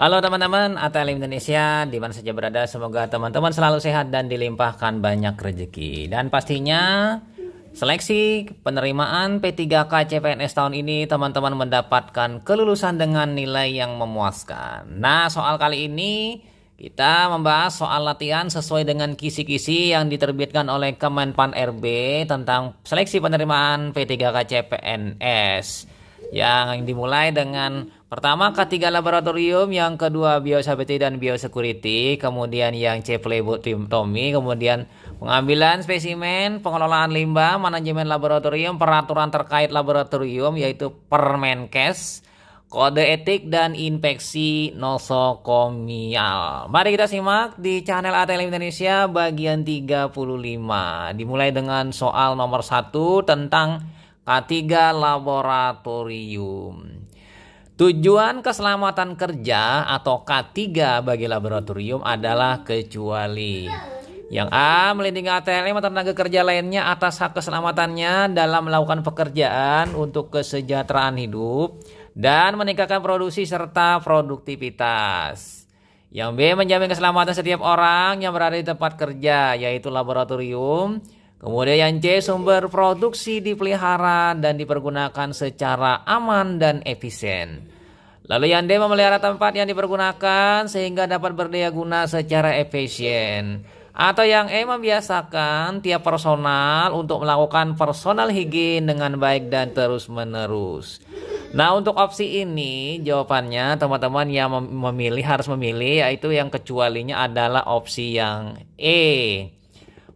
Halo teman-teman, ATLM Indonesia, di mana saja berada, semoga teman-teman selalu sehat dan dilimpahkan banyak rezeki. Dan pastinya seleksi penerimaan P3K CPNS tahun ini teman-teman mendapatkan kelulusan dengan nilai yang memuaskan. Nah, soal kali ini kita membahas soal latihan sesuai dengan kisi-kisi yang diterbitkan oleh Kemenpan RB tentang seleksi penerimaan P3K CPNS yang dimulai dengan pertama K3 laboratorium, yang kedua biosafety dan biosecurity, kemudian yang C Tommy, kemudian pengambilan spesimen, pengelolaan limbah, manajemen laboratorium, peraturan terkait laboratorium yaitu Permenkes, kode etik dan infeksi nosokomial. Mari kita simak di channel ATL Indonesia bagian 35. Dimulai dengan soal nomor 1 tentang Ketiga, ah, laboratorium. Tujuan keselamatan kerja atau K3 bagi laboratorium adalah kecuali yang A melindungi ATM atau tenaga kerja lainnya atas hak keselamatannya dalam melakukan pekerjaan untuk kesejahteraan hidup dan meningkatkan produksi serta produktivitas. Yang B menjamin keselamatan setiap orang yang berada di tempat kerja yaitu laboratorium Kemudian yang C sumber produksi dipelihara dan dipergunakan secara aman dan efisien. Lalu yang D memelihara tempat yang dipergunakan sehingga dapat berdaya guna secara efisien. Atau yang E membiasakan tiap personal untuk melakukan personal higien dengan baik dan terus menerus. Nah untuk opsi ini jawabannya teman-teman yang memilih harus memilih yaitu yang kecualinya adalah opsi yang E.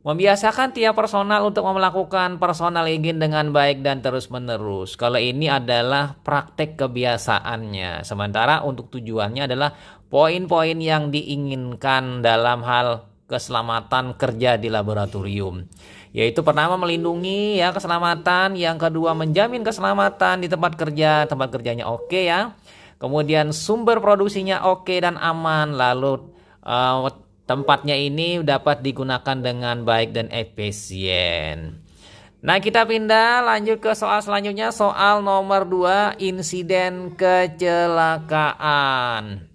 Membiasakan tiap personal untuk melakukan personal hygiene dengan baik dan terus-menerus. Kalau ini adalah praktek kebiasaannya. Sementara untuk tujuannya adalah poin-poin yang diinginkan dalam hal keselamatan kerja di laboratorium yaitu pertama melindungi ya keselamatan yang kedua menjamin keselamatan di tempat kerja tempat kerjanya oke ya kemudian sumber produksinya oke dan aman lalu uh, tempatnya ini dapat digunakan dengan baik dan efisien. Nah kita pindah lanjut ke soal selanjutnya soal nomor 2 insiden kecelakaan.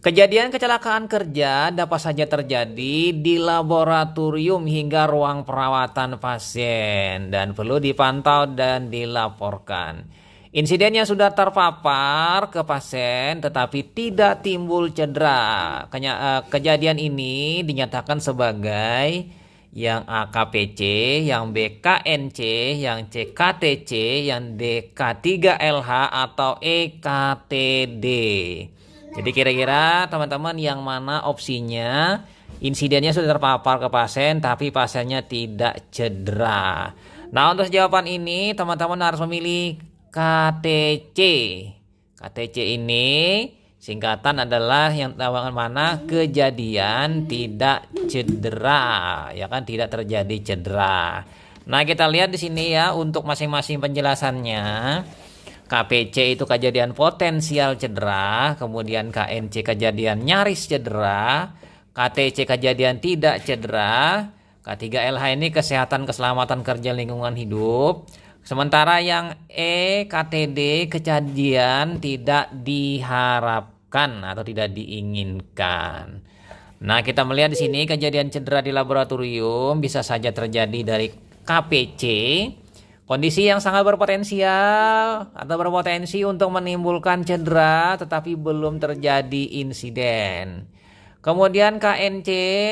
Kejadian kecelakaan kerja dapat saja terjadi di laboratorium hingga ruang perawatan pasien dan perlu dipantau dan dilaporkan. Insidennya sudah terpapar ke pasien tetapi tidak timbul cedera. Eh, kejadian ini dinyatakan sebagai yang AKPC, yang BKNC, yang CKTC, yang DK3LH atau EKTD. Jadi kira-kira teman-teman yang mana opsinya insidennya sudah terpapar ke pasien tapi pasiennya tidak cedera. Nah untuk jawaban ini teman-teman harus memilih KTC. KTC ini singkatan adalah yang tawangan mana kejadian tidak cedera, ya kan tidak terjadi cedera. Nah, kita lihat di sini ya untuk masing-masing penjelasannya. KPC itu kejadian potensial cedera, kemudian KNC kejadian nyaris cedera, KTC kejadian tidak cedera, K3LH ini kesehatan keselamatan kerja lingkungan hidup, Sementara yang E KTD kejadian tidak diharapkan atau tidak diinginkan. Nah, kita melihat di sini kejadian cedera di laboratorium bisa saja terjadi dari KPC, kondisi yang sangat berpotensial atau berpotensi untuk menimbulkan cedera tetapi belum terjadi insiden. Kemudian KNC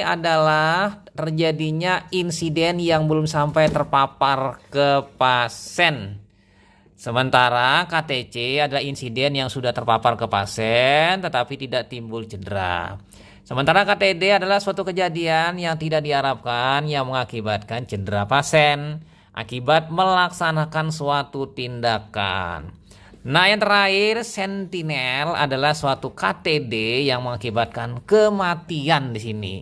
adalah terjadinya insiden yang belum sampai terpapar ke pasien. Sementara KTC adalah insiden yang sudah terpapar ke pasien tetapi tidak timbul cedera. Sementara KTD adalah suatu kejadian yang tidak diharapkan yang mengakibatkan cedera pasien akibat melaksanakan suatu tindakan. Nah yang terakhir sentinel adalah suatu KTD yang mengakibatkan kematian di sini.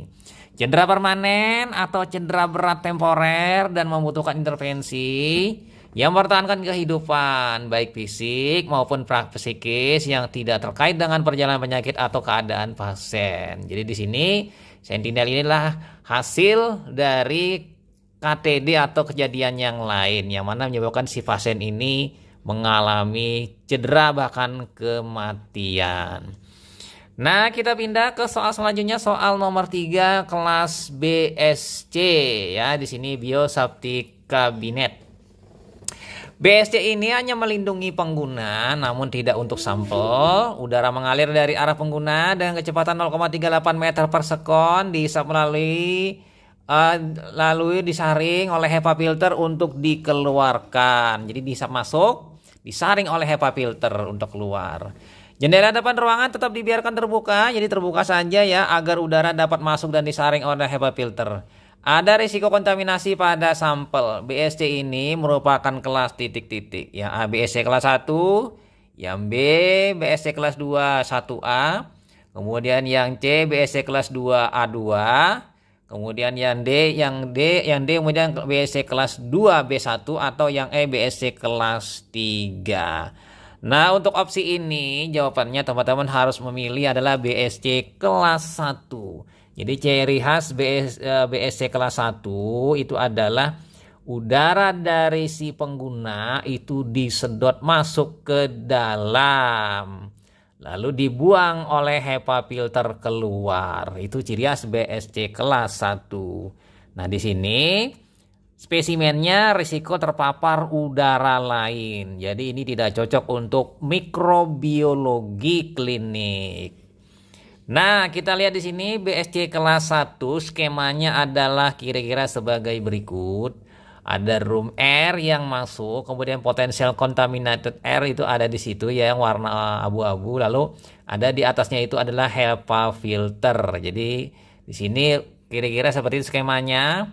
Cedera permanen atau cedera berat temporer dan membutuhkan intervensi yang mempertahankan kehidupan baik fisik maupun psikis yang tidak terkait dengan perjalanan penyakit atau keadaan pasien. Jadi di sini sentinel inilah hasil dari KTD atau kejadian yang lain yang mana menyebabkan si pasien ini mengalami cedera bahkan kematian. Nah, kita pindah ke soal selanjutnya, soal nomor 3 kelas BSC ya. Di sini Bio Sabti Kabinet. BSC ini hanya melindungi pengguna namun tidak untuk sampel. Udara mengalir dari arah pengguna dengan kecepatan 0,38 meter per sekon dihisap melalui uh, eh, lalu disaring oleh HEPA filter untuk dikeluarkan. Jadi bisa masuk disaring oleh HEPA filter untuk keluar. Jendela depan ruangan tetap dibiarkan terbuka, jadi terbuka saja ya agar udara dapat masuk dan disaring oleh HEPA filter. Ada risiko kontaminasi pada sampel. BSC ini merupakan kelas titik-titik. Ya A, BSC kelas 1, yang B, BSC kelas 2, 1A. Kemudian yang C, BSC kelas 2, A2. Kemudian yang D, yang D, yang D kemudian BSC kelas 2 B1 atau yang E BSC kelas 3. Nah, untuk opsi ini jawabannya teman-teman harus memilih adalah BSC kelas 1. Jadi ciri khas BSC e, kelas 1 itu adalah udara dari si pengguna itu disedot masuk ke dalam lalu dibuang oleh HEPA filter keluar. Itu ciri khas BSC kelas 1. Nah, di sini spesimennya risiko terpapar udara lain. Jadi ini tidak cocok untuk mikrobiologi klinik. Nah, kita lihat di sini BSC kelas 1 skemanya adalah kira-kira sebagai berikut ada room air yang masuk, kemudian potensial contaminated air itu ada di situ ya yang warna eh, abu-abu, lalu ada di atasnya itu adalah HEPA filter. Jadi di sini kira-kira seperti itu skemanya.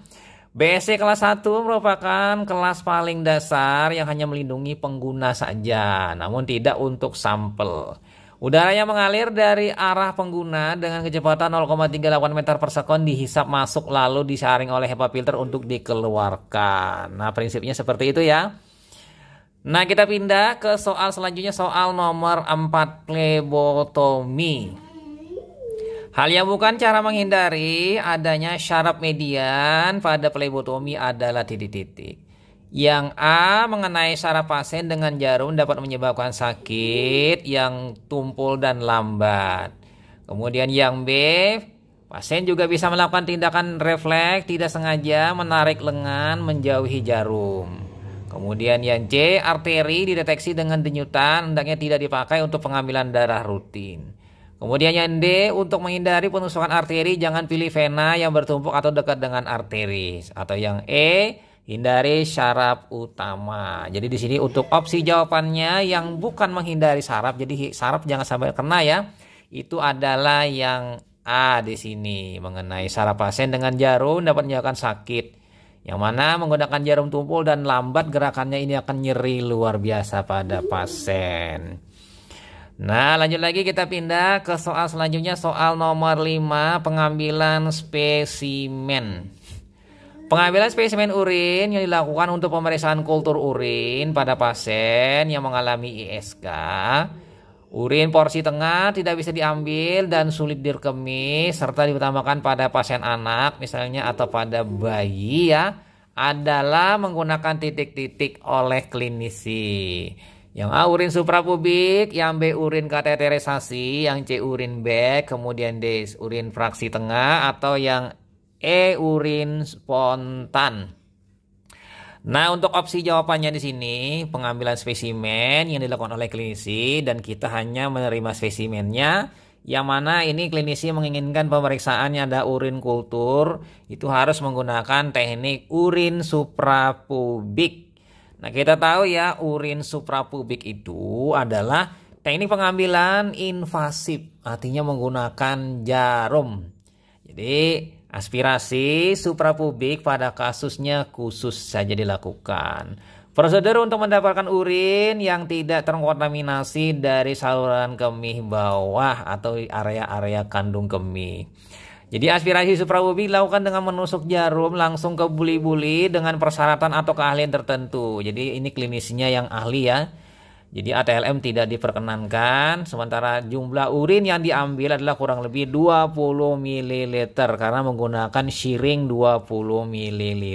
BSC kelas 1 merupakan kelas paling dasar yang hanya melindungi pengguna saja, namun tidak untuk sampel. Udara yang mengalir dari arah pengguna dengan kecepatan 0,38 meter per sekon dihisap masuk lalu disaring oleh HEPA filter untuk dikeluarkan. Nah, prinsipnya seperti itu ya. Nah, kita pindah ke soal selanjutnya, soal nomor 4, plebotomi. Hal yang bukan cara menghindari adanya syarat median pada plebotomi adalah titik-titik. Yang A mengenai saraf pasien dengan jarum dapat menyebabkan sakit yang tumpul dan lambat. Kemudian yang B, pasien juga bisa melakukan tindakan refleks tidak sengaja menarik lengan menjauhi jarum. Kemudian yang C, arteri dideteksi dengan denyutan hendaknya tidak dipakai untuk pengambilan darah rutin. Kemudian yang D, untuk menghindari penusukan arteri jangan pilih vena yang bertumpuk atau dekat dengan arteri. Atau yang E, Hindari syaraf utama. Jadi di sini untuk opsi jawabannya yang bukan menghindari syaraf, jadi syaraf jangan sampai kena ya. Itu adalah yang A di sini mengenai syaraf pasien dengan jarum dapat menyebabkan sakit. Yang mana menggunakan jarum tumpul dan lambat gerakannya ini akan nyeri luar biasa pada pasien. Nah, lanjut lagi kita pindah ke soal selanjutnya, soal nomor 5, pengambilan spesimen. Pengambilan spesimen urin yang dilakukan untuk pemeriksaan kultur urin pada pasien yang mengalami ISK. Urin porsi tengah tidak bisa diambil dan sulit dikemis serta diutamakan pada pasien anak misalnya atau pada bayi ya adalah menggunakan titik-titik oleh klinisi. Yang A urin suprapubik, yang B urin kateterisasi, yang C urin back, kemudian D urin fraksi tengah atau yang E urin spontan. Nah, untuk opsi jawabannya di sini, pengambilan spesimen yang dilakukan oleh klinisi dan kita hanya menerima spesimennya yang mana ini klinisi menginginkan pemeriksaannya ada urin kultur itu harus menggunakan teknik urin suprapubik. Nah, kita tahu ya urin suprapubik itu adalah teknik pengambilan invasif, artinya menggunakan jarum. Jadi Aspirasi suprapubik pada kasusnya khusus saja dilakukan. Prosedur untuk mendapatkan urin yang tidak terkontaminasi dari saluran kemih bawah atau area-area kandung kemih. Jadi aspirasi suprapubik dilakukan dengan menusuk jarum langsung ke buli-buli dengan persyaratan atau keahlian tertentu. Jadi ini klinisnya yang ahli ya. Jadi ATLM tidak diperkenankan sementara jumlah urin yang diambil adalah kurang lebih 20 ml karena menggunakan shearing 20 ml.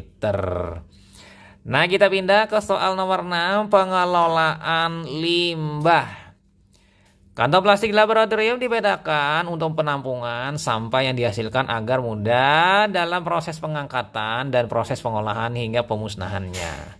Nah, kita pindah ke soal nomor 6 pengelolaan limbah. Kantong plastik laboratorium dibedakan untuk penampungan sampah yang dihasilkan agar mudah dalam proses pengangkatan dan proses pengolahan hingga pemusnahannya.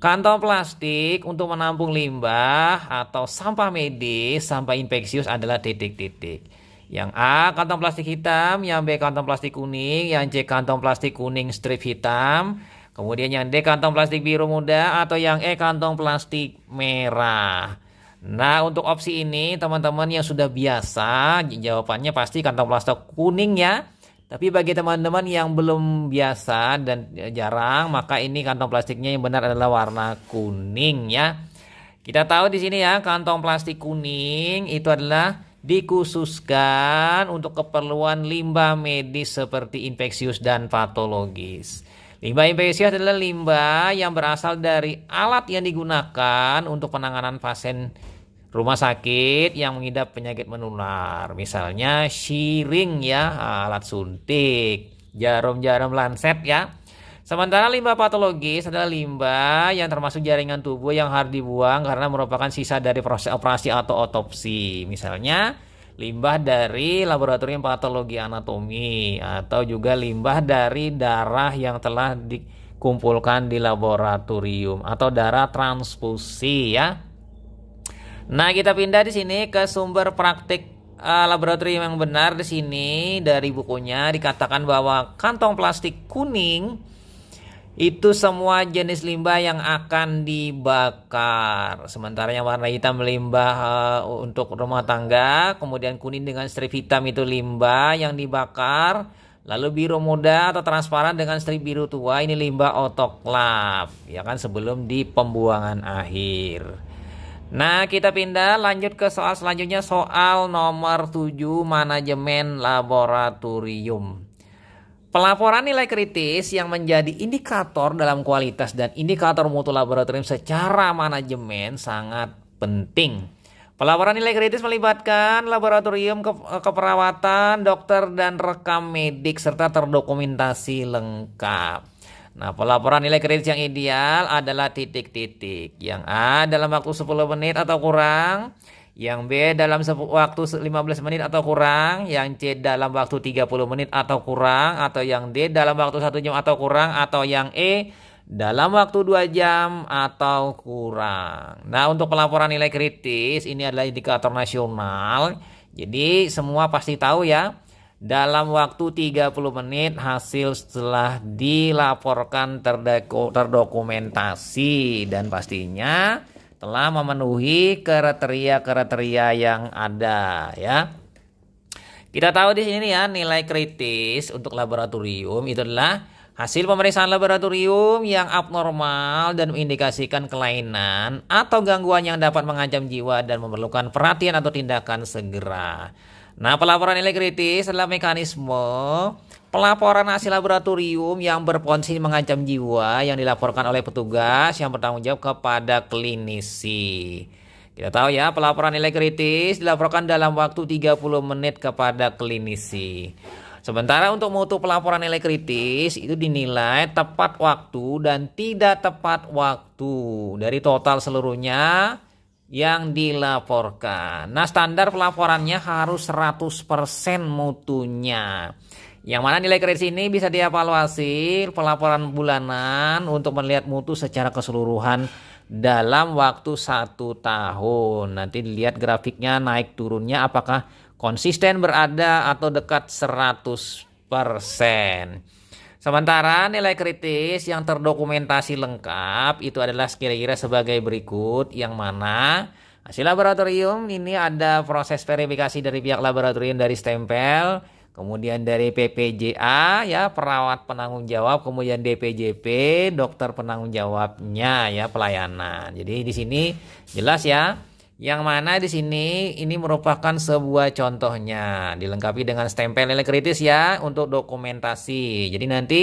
Kantong plastik untuk menampung limbah atau sampah medis, sampah infeksius adalah titik-titik. Yang A kantong plastik hitam, yang B kantong plastik kuning, yang C kantong plastik kuning strip hitam, kemudian yang D kantong plastik biru muda atau yang E kantong plastik merah. Nah, untuk opsi ini teman-teman yang sudah biasa, jawabannya pasti kantong plastik kuning ya. Tapi bagi teman-teman yang belum biasa dan jarang, maka ini kantong plastiknya yang benar adalah warna kuning ya. Kita tahu di sini ya, kantong plastik kuning itu adalah dikhususkan untuk keperluan limbah medis seperti infeksius dan patologis. Limbah infeksius adalah limbah yang berasal dari alat yang digunakan untuk penanganan pasien rumah sakit yang mengidap penyakit menular, misalnya shiring ya, ah, alat suntik, jarum-jarum lancet ya. Sementara limbah patologis adalah limbah yang termasuk jaringan tubuh yang harus dibuang karena merupakan sisa dari proses operasi atau otopsi. Misalnya limbah dari laboratorium patologi anatomi atau juga limbah dari darah yang telah dikumpulkan di laboratorium atau darah transfusi ya. Nah, kita pindah di sini ke sumber praktik uh, laboratorium yang benar di sini dari bukunya dikatakan bahwa kantong plastik kuning itu semua jenis limbah yang akan dibakar. Sementara yang warna hitam limbah uh, untuk rumah tangga, kemudian kuning dengan strip hitam itu limbah yang dibakar. Lalu biru muda atau transparan dengan strip biru tua ini limbah otoklav ya kan sebelum di pembuangan akhir. Nah, kita pindah lanjut ke soal selanjutnya, soal nomor 7 manajemen laboratorium. Pelaporan nilai kritis yang menjadi indikator dalam kualitas dan indikator mutu laboratorium secara manajemen sangat penting. Pelaporan nilai kritis melibatkan laboratorium ke eh, keperawatan, dokter, dan rekam medik serta terdokumentasi lengkap. Nah, pelaporan nilai kredit yang ideal adalah titik-titik. Yang A dalam waktu 10 menit atau kurang, yang B dalam waktu 15 menit atau kurang, yang C dalam waktu 30 menit atau kurang, atau yang D dalam waktu 1 jam atau kurang, atau yang E dalam waktu 2 jam atau kurang. Nah, untuk pelaporan nilai kritis ini adalah indikator nasional. Jadi semua pasti tahu ya dalam waktu 30 menit hasil setelah dilaporkan terdokumentasi dan pastinya telah memenuhi kriteria-kriteria yang ada ya. Kita tahu di sini ya nilai kritis untuk laboratorium itu adalah hasil pemeriksaan laboratorium yang abnormal dan mengindikasikan kelainan atau gangguan yang dapat mengancam jiwa dan memerlukan perhatian atau tindakan segera. Nah, pelaporan nilai kritis adalah mekanisme pelaporan hasil laboratorium yang berponsi mengancam jiwa yang dilaporkan oleh petugas yang bertanggung jawab kepada klinisi. Kita tahu ya, pelaporan nilai kritis dilaporkan dalam waktu 30 menit kepada klinisi. Sementara untuk mutu pelaporan nilai kritis itu dinilai tepat waktu dan tidak tepat waktu dari total seluruhnya yang dilaporkan. Nah, standar pelaporannya harus 100% mutunya. Yang mana nilai kredit ini bisa dievaluasi pelaporan bulanan untuk melihat mutu secara keseluruhan dalam waktu satu tahun. Nanti dilihat grafiknya naik turunnya apakah konsisten berada atau dekat 100 Sementara nilai kritis yang terdokumentasi lengkap itu adalah kira-kira sebagai berikut yang mana hasil laboratorium ini ada proses verifikasi dari pihak laboratorium dari stempel, kemudian dari PPJA ya perawat penanggung jawab, kemudian DPJP dokter penanggung jawabnya ya pelayanan. Jadi di sini jelas ya yang mana di sini ini merupakan sebuah contohnya dilengkapi dengan stempel nilai kritis ya untuk dokumentasi. Jadi nanti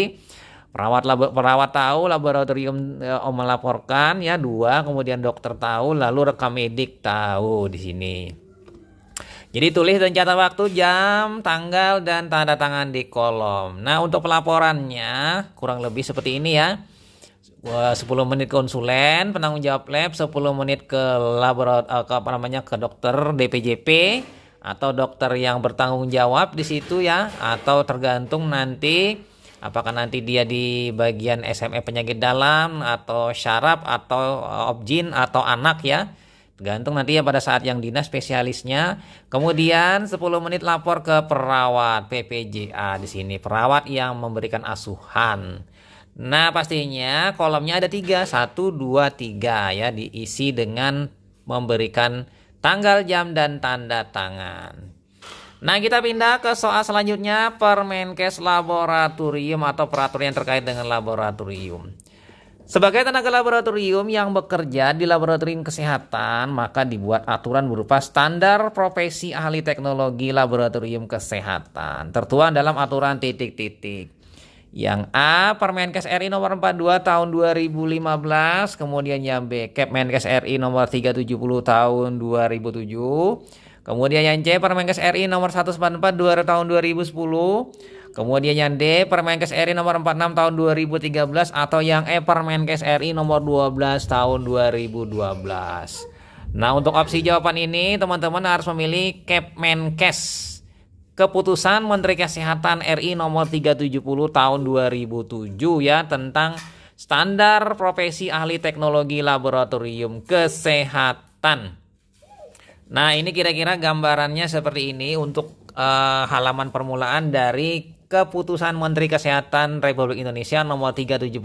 perawat perawat tahu laboratorium eh, melaporkan ya dua kemudian dokter tahu lalu rekam medik tahu di sini. Jadi tulis dan catat waktu, jam, tanggal dan tanda tangan di kolom. Nah, untuk pelaporannya kurang lebih seperti ini ya. Wah, 10 menit konsulen, penanggung jawab lab, 10 menit ke laborat eh, ke apa namanya ke dokter DPJP atau dokter yang bertanggung jawab di situ ya atau tergantung nanti apakah nanti dia di bagian SME penyakit dalam atau syaraf atau eh, objin atau anak ya tergantung nanti ya pada saat yang dinas spesialisnya kemudian 10 menit lapor ke perawat PPJA di sini perawat yang memberikan asuhan Nah pastinya kolomnya ada tiga, satu, dua, tiga ya diisi dengan memberikan tanggal jam dan tanda tangan. Nah kita pindah ke soal selanjutnya Permenkes Laboratorium atau peraturan yang terkait dengan laboratorium. Sebagai tenaga laboratorium yang bekerja di laboratorium kesehatan, maka dibuat aturan berupa standar profesi ahli teknologi laboratorium kesehatan tertuang dalam aturan titik-titik. Yang A Permenkes RI nomor 42 tahun 2015, kemudian yang B Kepmenkes RI nomor 370 tahun 2007, kemudian yang C Permenkes RI nomor 144 2 tahun 2010, kemudian yang D Permenkes RI nomor 46 tahun 2013 atau yang E Permenkes RI nomor 12 tahun 2012. Nah, untuk opsi jawaban ini teman-teman harus memilih Kepmenkes keputusan Menteri Kesehatan RI nomor 370 tahun 2007 ya tentang standar profesi ahli teknologi laboratorium kesehatan. Nah, ini kira-kira gambarannya seperti ini untuk uh, halaman permulaan dari keputusan Menteri Kesehatan Republik Indonesia nomor 370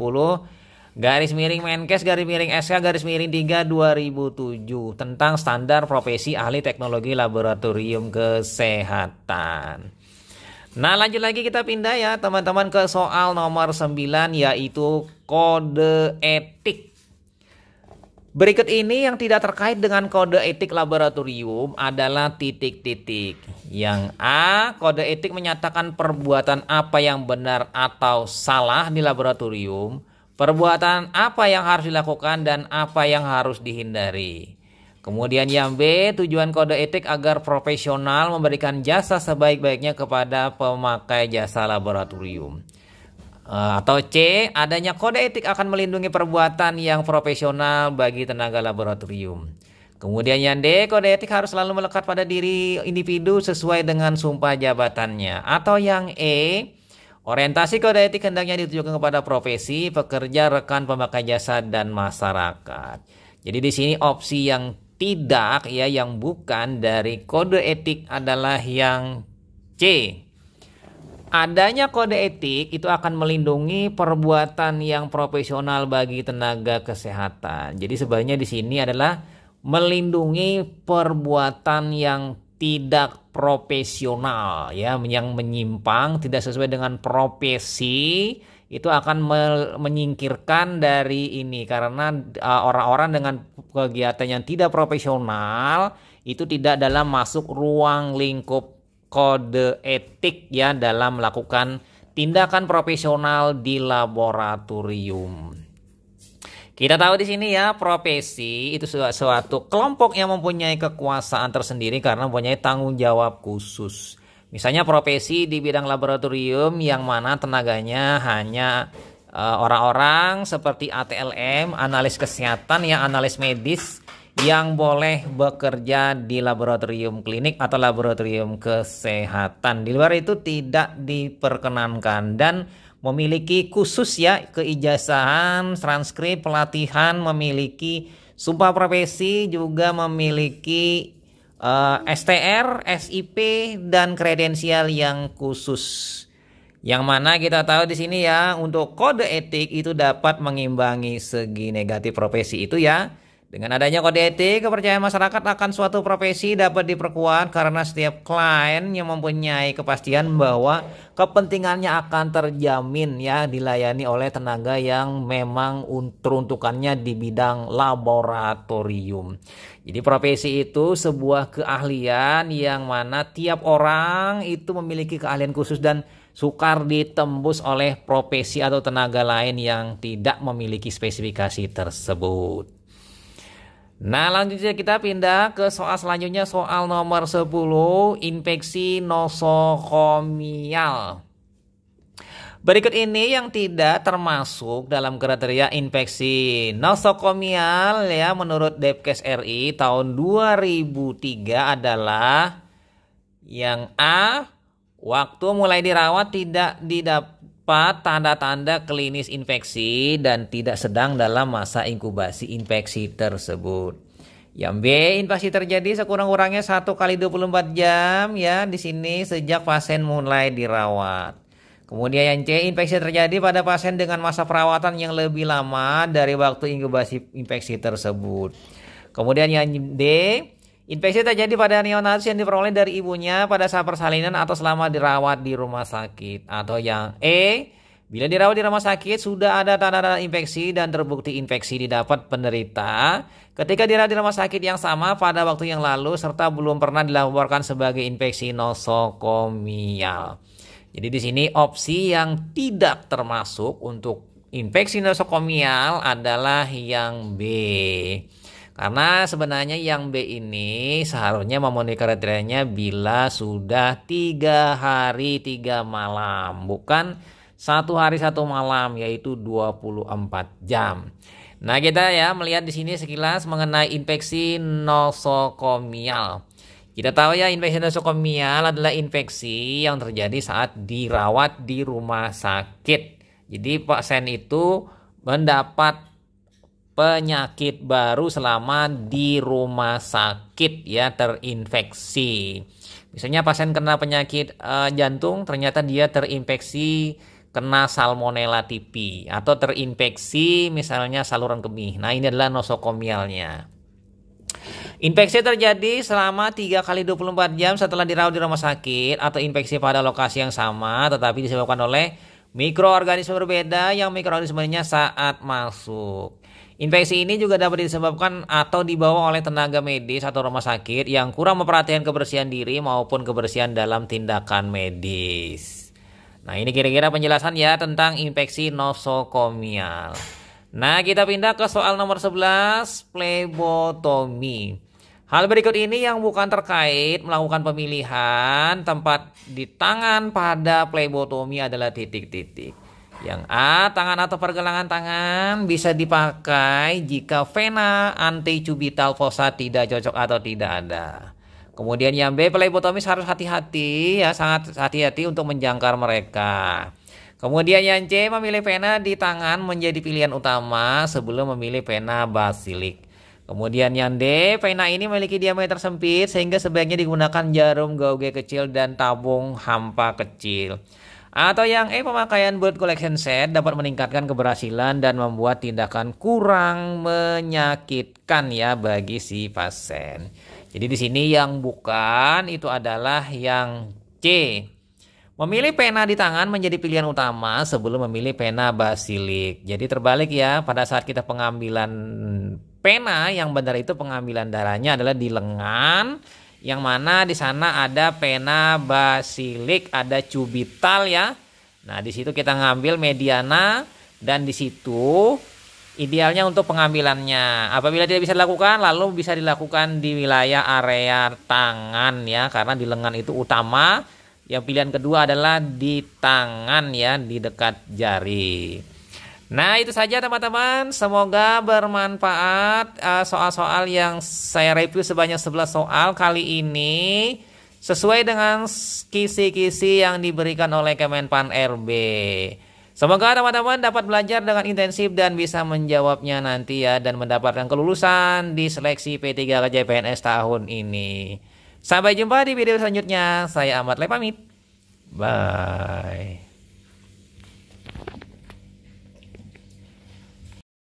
garis miring Menkes garis miring SK garis miring 3 2007 tentang standar profesi ahli teknologi laboratorium kesehatan. Nah lanjut lagi kita pindah ya teman-teman ke soal nomor 9 yaitu kode etik. Berikut ini yang tidak terkait dengan kode etik laboratorium adalah titik-titik. Yang A, kode etik menyatakan perbuatan apa yang benar atau salah di laboratorium. Perbuatan apa yang harus dilakukan dan apa yang harus dihindari. Kemudian yang B, tujuan kode etik agar profesional memberikan jasa sebaik-baiknya kepada pemakai jasa laboratorium. E, atau C, adanya kode etik akan melindungi perbuatan yang profesional bagi tenaga laboratorium. Kemudian yang D, kode etik harus selalu melekat pada diri individu sesuai dengan sumpah jabatannya. Atau yang E, Orientasi kode etik hendaknya ditujukan kepada profesi, pekerja, rekan pemakai jasa dan masyarakat. Jadi di sini opsi yang tidak ya yang bukan dari kode etik adalah yang C. Adanya kode etik itu akan melindungi perbuatan yang profesional bagi tenaga kesehatan. Jadi sebenarnya di sini adalah melindungi perbuatan yang tidak profesional ya yang menyimpang tidak sesuai dengan profesi itu akan menyingkirkan dari ini karena e, orang-orang uh, dengan kegiatan yang tidak profesional itu tidak dalam masuk ruang lingkup kode etik ya dalam melakukan tindakan profesional di laboratorium. Kita tahu di sini ya, profesi itu suatu kelompok yang mempunyai kekuasaan tersendiri karena mempunyai tanggung jawab khusus. Misalnya profesi di bidang laboratorium yang mana tenaganya hanya eh, orang-orang uh, seperti ATLM, analis kesehatan ya, analis medis yang boleh bekerja di laboratorium klinik atau laboratorium kesehatan. Di luar itu tidak diperkenankan dan memiliki khusus ya keijazahan, transkrip, pelatihan, memiliki sumpah profesi, juga memiliki uh, eh, STR, SIP dan kredensial yang khusus. Yang mana kita tahu di sini ya untuk kode etik itu dapat mengimbangi segi negatif profesi itu ya dengan adanya kode etik, kepercayaan masyarakat akan suatu profesi dapat diperkuat karena setiap klien yang mempunyai kepastian bahwa kepentingannya akan terjamin ya dilayani oleh tenaga yang memang teruntukannya di bidang laboratorium. Jadi profesi itu sebuah keahlian yang mana tiap orang itu memiliki keahlian khusus dan sukar ditembus oleh profesi atau tenaga lain yang tidak memiliki spesifikasi tersebut. Nah lanjut lanjutnya kita pindah ke soal selanjutnya soal nomor 10 infeksi nosokomial. Berikut ini yang tidak termasuk dalam kriteria infeksi nosokomial ya menurut Depkes RI tahun 2003 adalah yang A waktu mulai dirawat tidak didap 4. Tanda-tanda klinis infeksi dan tidak sedang dalam masa inkubasi infeksi tersebut. Yang B, infeksi terjadi sekurang-kurangnya 1 kali 24 jam ya di sini sejak pasien mulai dirawat. Kemudian yang C, infeksi terjadi pada pasien dengan masa perawatan yang lebih lama dari waktu inkubasi infeksi tersebut. Kemudian yang D, Infeksi terjadi pada neonatus yang diperoleh dari ibunya pada saat persalinan atau selama dirawat di rumah sakit atau yang E bila dirawat di rumah sakit sudah ada tanda-tanda infeksi dan terbukti infeksi didapat penderita ketika dirawat di rumah sakit yang sama pada waktu yang lalu serta belum pernah dilaporkan sebagai infeksi nosokomial. Jadi di sini opsi yang tidak termasuk untuk infeksi nosokomial adalah yang B. Karena sebenarnya yang B ini seharusnya memenuhi kriterianya bila sudah tiga hari tiga malam, bukan satu hari satu malam yaitu 24 jam. Nah kita ya melihat di sini sekilas mengenai infeksi nosokomial. Kita tahu ya infeksi nosokomial adalah infeksi yang terjadi saat dirawat di rumah sakit. Jadi pasien itu mendapat penyakit baru selama di rumah sakit ya terinfeksi. Misalnya pasien kena penyakit uh, jantung ternyata dia terinfeksi kena salmonella tipi atau terinfeksi misalnya saluran kemih. Nah, ini adalah nosokomialnya. Infeksi terjadi selama 3 kali 24 jam setelah dirawat di rumah sakit atau infeksi pada lokasi yang sama tetapi disebabkan oleh Mikroorganisme berbeda yang mikroorganismenya saat masuk. Infeksi ini juga dapat disebabkan atau dibawa oleh tenaga medis atau rumah sakit yang kurang memperhatikan kebersihan diri maupun kebersihan dalam tindakan medis. Nah, ini kira-kira penjelasan ya tentang infeksi nosokomial. Nah, kita pindah ke soal nomor 11, plebotomi. Hal berikut ini yang bukan terkait melakukan pemilihan tempat di tangan pada plebotomi adalah titik-titik. Yang A, tangan atau pergelangan tangan bisa dipakai jika vena antecubital fossa tidak cocok atau tidak ada. Kemudian yang B, plebotomis harus hati-hati ya, sangat hati-hati untuk menjangkar mereka. Kemudian yang C, memilih vena di tangan menjadi pilihan utama sebelum memilih vena basilik. Kemudian yang D, pena ini memiliki diameter sempit sehingga sebaiknya digunakan jarum gauge kecil dan tabung hampa kecil. Atau yang E, pemakaian bullet collection set dapat meningkatkan keberhasilan dan membuat tindakan kurang menyakitkan ya bagi si pasien. Jadi di sini yang bukan itu adalah yang C. Memilih pena di tangan menjadi pilihan utama sebelum memilih pena basilik. Jadi terbalik ya, pada saat kita pengambilan Pena yang benar itu pengambilan darahnya adalah di lengan yang mana di sana ada pena basilik, ada cubital ya. Nah, di situ kita ngambil mediana dan di situ idealnya untuk pengambilannya. Apabila tidak bisa dilakukan, lalu bisa dilakukan di wilayah area tangan ya, karena di lengan itu utama. Yang pilihan kedua adalah di tangan ya, di dekat jari. Nah, itu saja teman-teman. Semoga bermanfaat eh, soal-soal uh, yang saya review sebanyak 11 soal kali ini sesuai dengan kisi-kisi yang diberikan oleh Kemenpan RB. Semoga teman-teman dapat belajar dengan intensif dan bisa menjawabnya nanti ya dan mendapatkan kelulusan di seleksi P3 KJPNS tahun ini. Sampai jumpa di video selanjutnya. Saya Ahmad Le pamit. Bye.